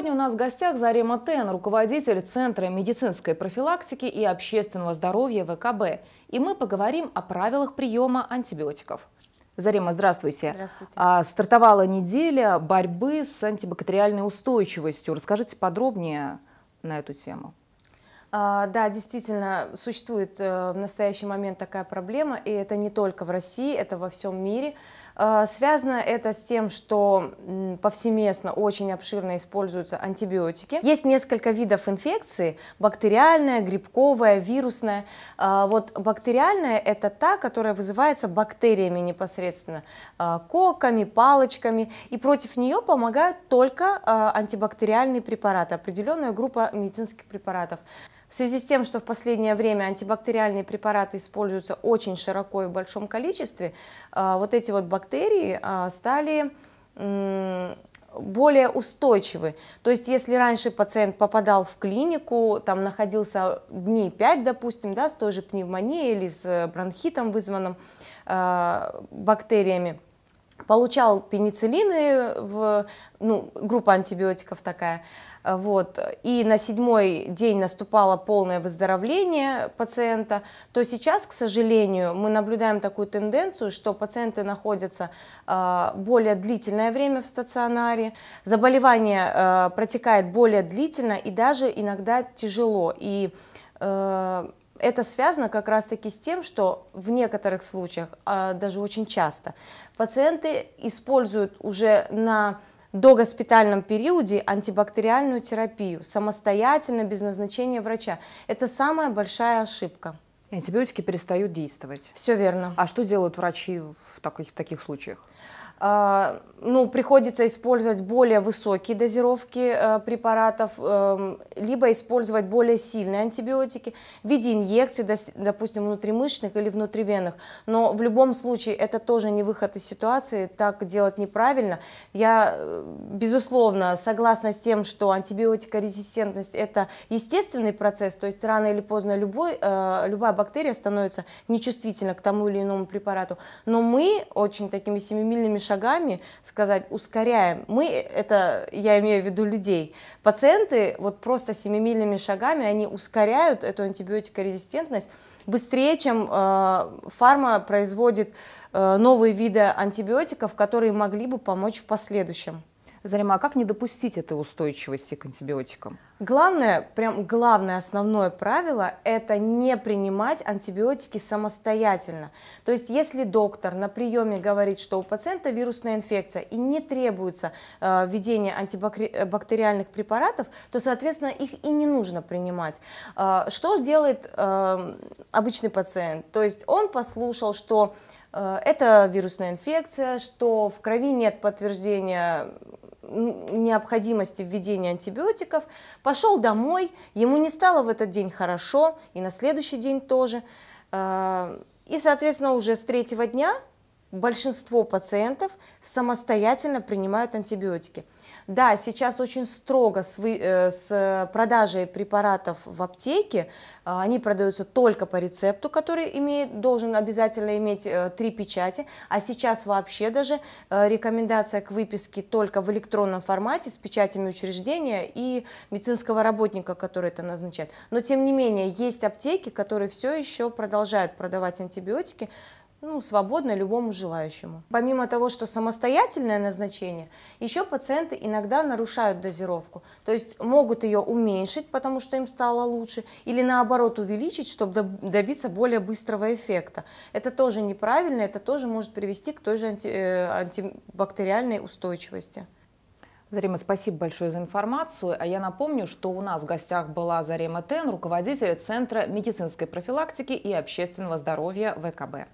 Сегодня у нас в гостях Зарема Тен, руководитель Центра медицинской профилактики и общественного здоровья ВКБ. И мы поговорим о правилах приема антибиотиков. Зарема, здравствуйте. Здравствуйте. А, стартовала неделя борьбы с антибактериальной устойчивостью. Расскажите подробнее на эту тему. А, да, действительно, существует э, в настоящий момент такая проблема, и это не только в России, это во всем мире. А, связано это с тем, что повсеместно очень обширно используются антибиотики. Есть несколько видов инфекции – бактериальная, грибковая, вирусная. А, вот бактериальная – это та, которая вызывается бактериями непосредственно, а, коками, палочками, и против нее помогают только антибактериальные препараты, определенная группа медицинских препаратов. В связи с тем, что в последнее время антибактериальные препараты используются очень широко и в большом количестве, а, вот эти вот бактерии а, стали более устойчивы. То есть, если раньше пациент попадал в клинику, там находился дней 5, допустим, да, с той же пневмонией или с бронхитом, вызванным э, бактериями, получал пенициллины, в, ну, группа антибиотиков такая, вот. И на седьмой день наступало полное выздоровление пациента, то сейчас, к сожалению, мы наблюдаем такую тенденцию, что пациенты находятся а, более длительное время в стационаре, заболевание а, протекает более длительно и даже иногда тяжело. И э, это связано как раз-таки с тем, что в некоторых случаях, а даже очень часто, пациенты используют уже на догоспитальном периоде антибактериальную терапию самостоятельно, без назначения врача. Это самая большая ошибка антибиотики перестают действовать. Все верно. А что делают врачи в таких, в таких случаях? А, ну, приходится использовать более высокие дозировки а, препаратов, а, либо использовать более сильные антибиотики в виде инъекций, допустим, внутримышечных или внутривенных. Но в любом случае это тоже не выход из ситуации, так делать неправильно. Я, э, безусловно, согласна с тем, что антибиотикорезистентность – это естественный процесс, то есть рано или поздно любой, э, любая бактерия становится нечувствительна к тому или иному препарату. Но мы очень такими семимильными шагами, сказать, ускоряем. Мы, это я имею в виду людей, пациенты вот просто семимильными шагами, они ускоряют эту антибиотикорезистентность быстрее, чем э, фарма производит э, новые виды антибиотиков, которые могли бы помочь в последующем. Зарима, а как не допустить этой устойчивости к антибиотикам? Главное, прям главное основное правило – это не принимать антибиотики самостоятельно. То есть, если доктор на приеме говорит, что у пациента вирусная инфекция и не требуется э, введение антибактериальных э, препаратов, то, соответственно, их и не нужно принимать. Э, что делает э, обычный пациент? То есть, он послушал, что э, это вирусная инфекция, что в крови нет подтверждения необходимости введения антибиотиков, пошел домой, ему не стало в этот день хорошо, и на следующий день тоже. А, и, соответственно, уже с третьего дня большинство пациентов самостоятельно принимают антибиотики. Да, сейчас очень строго с, вы, э, с продажей препаратов в аптеке. Э, они продаются только по рецепту, который имеет, должен обязательно иметь э, три печати. А сейчас вообще даже рекомендация к выписке только в электронном формате с печатями учреждения и медицинского работника, который это назначает. Но тем не менее, есть аптеки, которые все еще продолжают продавать антибиотики ну, свободно любому желающему. Помимо того, что самостоятельное назначение, еще пациенты иногда нарушают дозировку. То есть могут ее уменьшить, потому что им стало лучше, или наоборот увеличить, чтобы добиться более быстрого эффекта. Это тоже неправильно, это тоже может привести к той же анти, э, антибактериальной устойчивости. Зарима, спасибо большое за информацию. А я напомню, что у нас в гостях была Зарима Тен, руководитель Центра медицинской профилактики и общественного здоровья ВКБ.